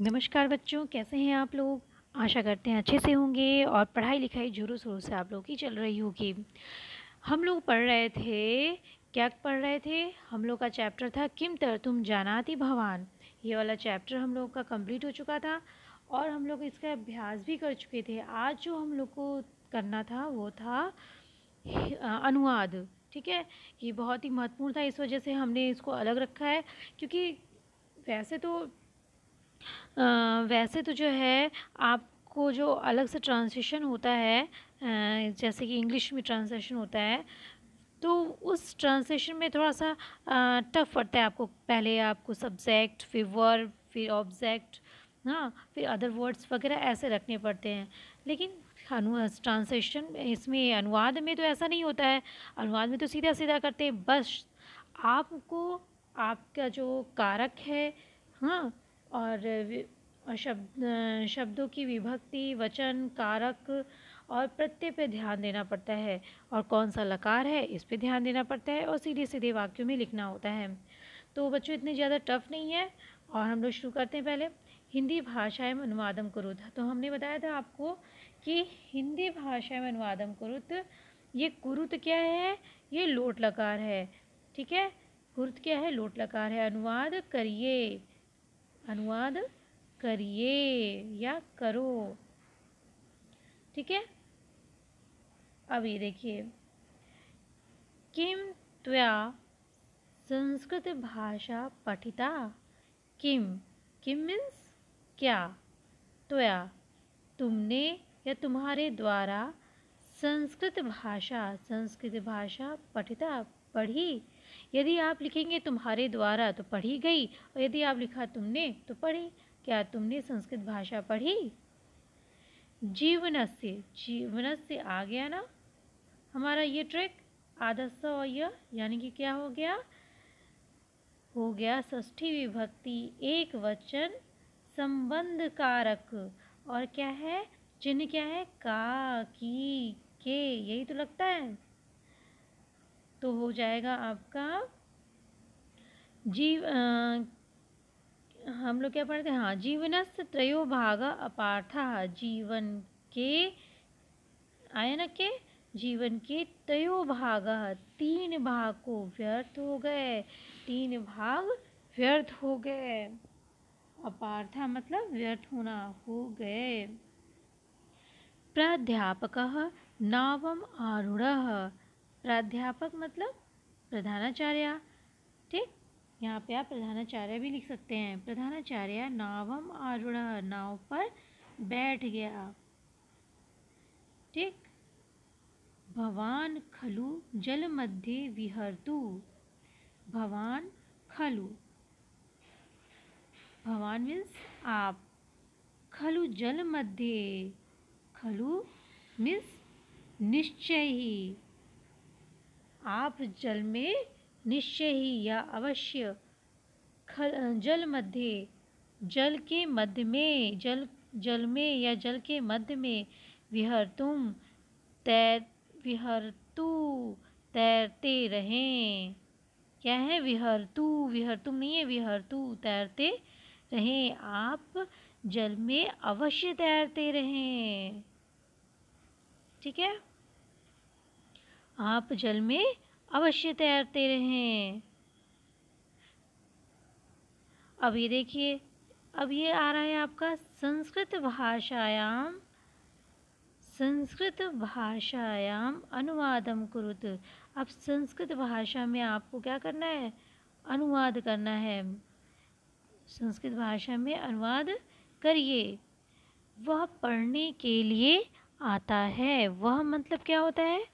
नमस्कार बच्चों कैसे हैं आप लोग आशा करते हैं अच्छे से होंगे और पढ़ाई लिखाई जोरों शोरों से आप लोग की चल रही होगी हम लोग पढ़ रहे थे क्या पढ़ रहे थे हम लोग का चैप्टर था किम तर तुम जानाती भगवान ये वाला चैप्टर हम लोग का कंप्लीट हो चुका था और हम लोग इसका अभ्यास भी कर चुके थे आज जो हम लोग को करना था वो था अनुवाद ठीक है ये बहुत ही महत्वपूर्ण था इस वजह से हमने इसको अलग रखा है क्योंकि वैसे तो वैसे तो जो है आपको जो अलग से ट्रांसलेशन होता है जैसे कि इंग्लिश में ट्रांसलेशन होता है तो उस ट्रांसलेशन में थोड़ा सा टफ पड़ता है आपको पहले आपको सब्जेक्ट फिर वर्ब फिर ऑब्जेक्ट हाँ फिर अदर वर्ड्स वगैरह ऐसे रखने पड़ते हैं लेकिन अनु ट्रांसलेशन इसमें अनुवाद में तो ऐसा नहीं होता है अनुवाद में तो सीधा सीधा करते हैं बस आपको आपका जो कारक है हाँ और शब्द शब्दों की विभक्ति वचन कारक और प्रत्यय पर ध्यान देना पड़ता है और कौन सा लकार है इस पर ध्यान देना पड़ता है और सीधे सीधे वाक्यों में लिखना होता है तो बच्चों इतने ज़्यादा टफ नहीं है और हम लोग शुरू करते हैं पहले हिंदी भाषा में अनुवादम कुरुत तो हमने बताया था आपको कि हिंदी भाषा में अनुवादम कुरुत ये कुरुत क्या है ये लोट लकार है ठीक है कुरुत क्या है लोट लकार है अनुवाद करिए अनुवाद करिए या करो ठीक है अब ये देखिए किम त्वया संस्कृत भाषा पठिता किम किम मीन्स क्या त्वया तुमने या तुम्हारे द्वारा संस्कृत भाषा संस्कृत भाषा पठिता पढ़ी यदि आप लिखेंगे तुम्हारे द्वारा तो पढ़ी गई और यदि आप लिखा तुमने तो पढ़ी क्या तुमने संस्कृत भाषा पढ़ी जीवन से जीवन से आ गया ना हमारा ये ट्रिक आधा सौ यह यानी कि क्या हो गया हो गया ष्ठी विभक्ति एक वचन संबंध कारक और क्या है चिन्ह क्या है का की के यही तो लगता है तो हो जाएगा आपका जीव आ, हम लोग क्या पढ़ते हैं हाँ जीवनस त्रयो भाग अपार्था जीवन के आया ना के जीवन के त्रयो भाग तीन भाग को व्यर्थ हो गए तीन भाग व्यर्थ हो गए अपार्था मतलब व्यर्थ होना हो गए प्राध्यापक नावम आरूढ़ प्राध्यापक मतलब प्रधानाचार्य ठीक यहाँ पे आप प्रधानाचार्य भी लिख सकते हैं प्रधानाचार्य नावम आरूढ़ नाव पर बैठ गया ठीक भवान खलु जल मध्य विहरतु भवान खलु भवान मीन्स आप खलु जल मध्य खलु मीन्स निश्चय ही आप जल में निश्चय ही या अवश्य खल जल मध्य जल के मध्य में जल जल में या जल के मध्य में विहर तुम तैर विहर तू तैरते रहें क्या है विहर विहर तुम नहीं है विहर तू तैरते रहें आप जल में अवश्य तैरते रहें ठीक है आप जल में अवश्य तैरते रहें अब ये देखिए अब ये आ रहा है आपका संस्कृत भाषायाम संस्कृत भाषायाम अनुवादम कुरुत अब संस्कृत भाषा में आपको क्या करना है अनुवाद करना है संस्कृत भाषा में अनुवाद करिए वह पढ़ने के लिए आता है वह मतलब क्या होता है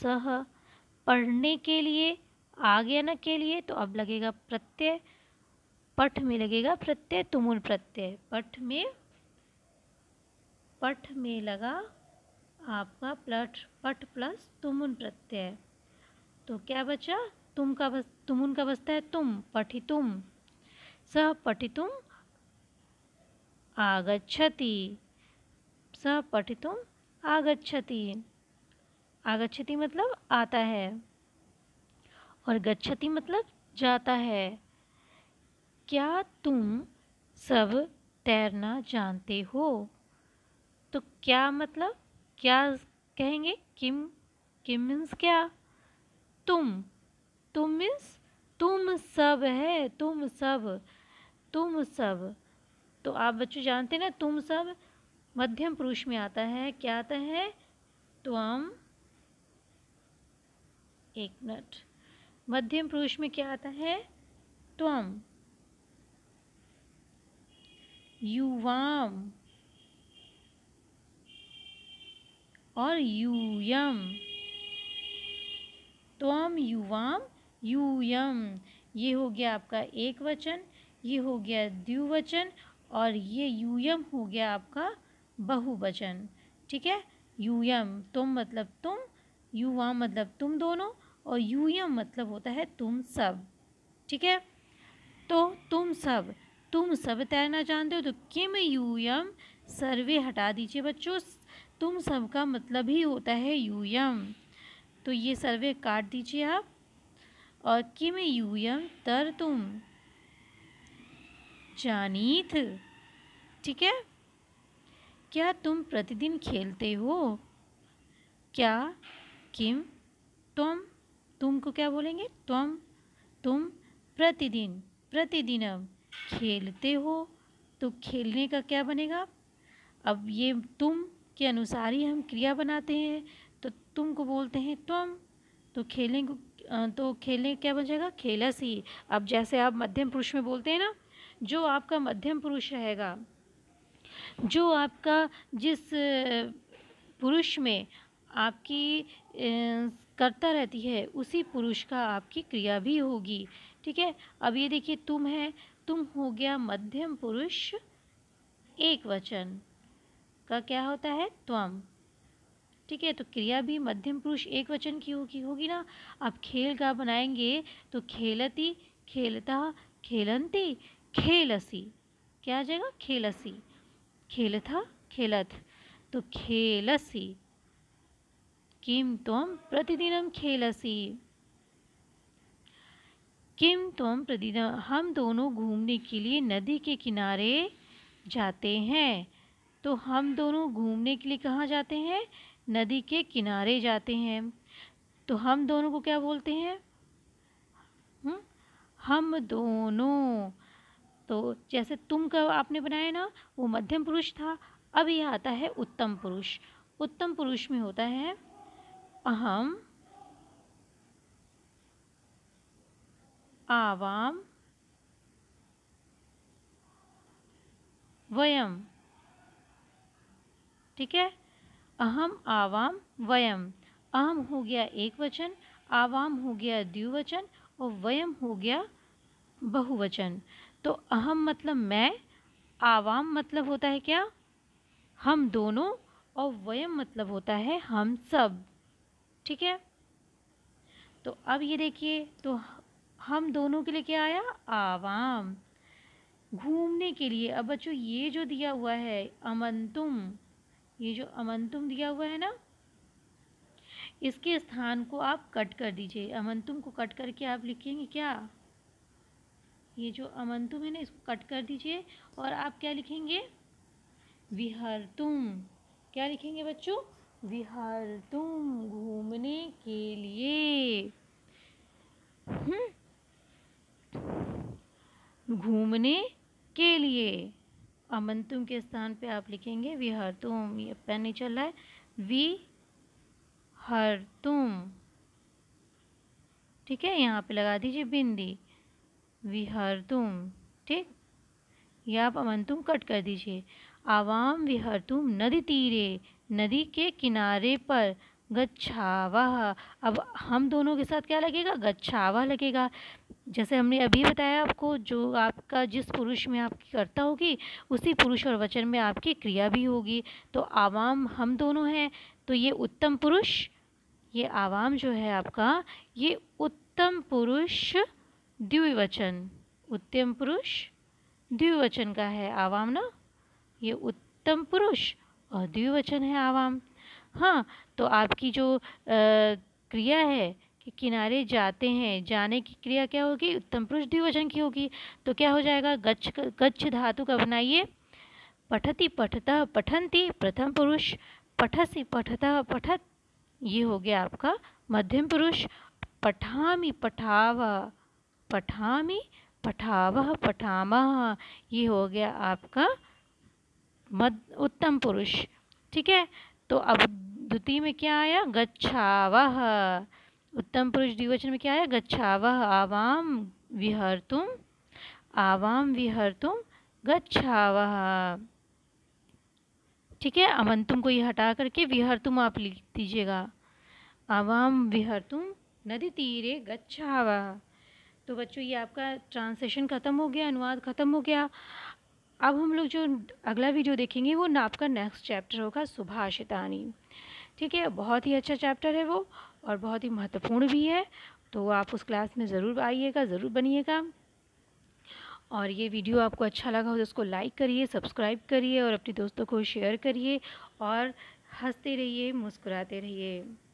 सह पढ़ने के लिए आज्ञान के लिए तो अब लगेगा प्रत्यय पठ में लगेगा प्रत्यय तुमुल प्रत्यय पठ में पठ में लगा आपका प्लट पठ प्लस तुमुन प्रत्यय तो क्या बचा तुम का बस तुमुन का बसता है तुम पठितुम सह पठितुम आगछती सह पठितुम आगछती आगछति मतलब आता है और गच्छति मतलब जाता है क्या तुम सब तैरना जानते हो तो क्या मतलब क्या कहेंगे किम किम मीन्स क्या तुम तुम मीन्स तुम सब है तुम सब तुम सब तो आप बच्चों जानते ना तुम सब मध्यम पुरुष में आता है क्या आता है तुम एक मिनट मध्यम पुरुष में क्या आता है त्वम युवाम और यूयम त्वम युवाम यूयम ये हो गया आपका एक वचन ये हो गया द्विवचन और ये यूयम हो गया आपका बहुवचन ठीक है यूयम तुम मतलब तुम युवा मतलब तुम दोनों और यूयम मतलब होता है तुम सब ठीक है तो तुम सब तुम सब तैरना जानते हो तो किम यूयम सर्वे हटा दीजिए बच्चों तुम सब का मतलब ही होता है यूयम तो ये सर्वे काट दीजिए आप और किम यूयम तर तुम जानीथ ठीक है क्या तुम प्रतिदिन खेलते हो क्या किम तुम तुम को क्या बोलेंगे तुम तुम प्रतिदिन प्रतिदिन अब खेलते हो तो खेलने का क्या बनेगा अब ये तुम के अनुसार ही हम क्रिया बनाते हैं तो तुम को बोलते हैं तुम तो खेलने को तो खेलने क्या बन जाएगा खेला सी अब जैसे आप मध्यम पुरुष में बोलते हैं ना जो आपका मध्यम पुरुष रहेगा जो आपका जिस पुरुष में आपकी करता रहती है उसी पुरुष का आपकी क्रिया भी होगी ठीक है अब ये देखिए तुम है तुम हो गया मध्यम पुरुष एक वचन का क्या होता है त्वम ठीक है तो क्रिया भी मध्यम पुरुष एक वचन की होगी होगी ना आप खेल का बनाएंगे तो खेलती खेलता खेलंती खेलसी क्या आ जाएगा खेलसी खेलथा खेलथ तो खेलसी किं त्वं प्रतिदिनं खेलसी किम तुम प्रतिदिन हम दोनों घूमने के लिए नदी के किनारे जाते हैं तो हम दोनों घूमने के लिए कहाँ जाते हैं नदी के किनारे जाते हैं तो हम दोनों को क्या बोलते हैं हम्म? हम दोनों तो जैसे तुम का आपने बनाया ना वो मध्यम पुरुष था अब यह आता है उत्तम पुरुष उत्तम पुरुष में होता है अहम आवाम वयम ठीक है अहम आवाम वयम अहम हो गया एक वचन आवाम हो गया द्विवचन और वयम हो गया बहुवचन तो अहम मतलब मैं आवाम मतलब होता है क्या हम दोनों और वयम मतलब होता है हम सब ठीक है तो अब ये देखिए तो हम दोनों के लिए क्या आया आवाम घूमने के लिए अब बच्चों ये जो दिया हुआ है तुम ये जो तुम दिया हुआ है ना इसके स्थान को आप कट कर दीजिए तुम को कट करके आप लिखेंगे क्या ये जो तुम है ना इसको कट कर दीजिए और आप क्या लिखेंगे विहर तुम क्या लिखेंगे बच्चों विहार तुम घूमने के लिए हम्म। घूमने के लिए अमन तुम के स्थान पे आप लिखेंगे विहार तुम ये पेन नहीं चल रहा है वी हर तुम ठीक है यहाँ पे लगा दीजिए बिंदी विहर तुम ठीक या आप अमन तुम कट कर दीजिए आवाम विहर तुम नदी तीरे नदी के किनारे पर गच्छावा अब हम दोनों के साथ क्या लगेगा गच्छावा लगेगा जैसे हमने अभी बताया आपको जो आपका जिस पुरुष में आपकी कर्ता होगी उसी पुरुष और वचन में आपकी क्रिया भी होगी तो आवाम हम दोनों हैं तो ये उत्तम पुरुष ये आवाम जो है आपका ये उत्तम पुरुष द्विवचन उत्तम पुरुष द्विवचन का है आवाम ना ये उत्तम पुरुष और द्विवचन है आवाम हाँ तो आपकी जो आ, क्रिया है कि किनारे जाते हैं जाने की क्रिया क्या होगी उत्तम पुरुष द्विवचन की होगी तो क्या हो जाएगा गच्छ गच्छ धातु का बनाइए पठती पठतः पठंती प्रथम पुरुष पठसी पठतः पठत ये हो गया आपका मध्यम पुरुष पठामी पठाव पठामी पठाव पठामह ये हो गया आपका मध उत्तम पुरुष ठीक है तो अब द्वितीय में क्या आया गच्छावह उत्तम पुरुष द्विवचन में क्या आया गच्छावह आवाम विहर तुम आवाम विहर तुम गच्छावह ठीक है तुम को ये हटा करके विहर तुम आप लिख दीजिएगा आवाम विहर तुम नदी तीरे गच्छावह तो बच्चों ये आपका ट्रांसलेशन ख़त्म हो गया अनुवाद ख़त्म हो गया अब हम लोग जो अगला वीडियो देखेंगे वो नाप का नेक्स्ट चैप्टर होगा सुभाषितानी ठीक है बहुत ही अच्छा चैप्टर है वो और बहुत ही महत्वपूर्ण भी है तो आप उस क्लास में ज़रूर आइएगा ज़रूर बनिएगा और ये वीडियो आपको अच्छा लगा हो तो उसको लाइक करिए सब्सक्राइब करिए और अपने दोस्तों को शेयर करिए और हंसते रहिए मुस्कुराते रहिए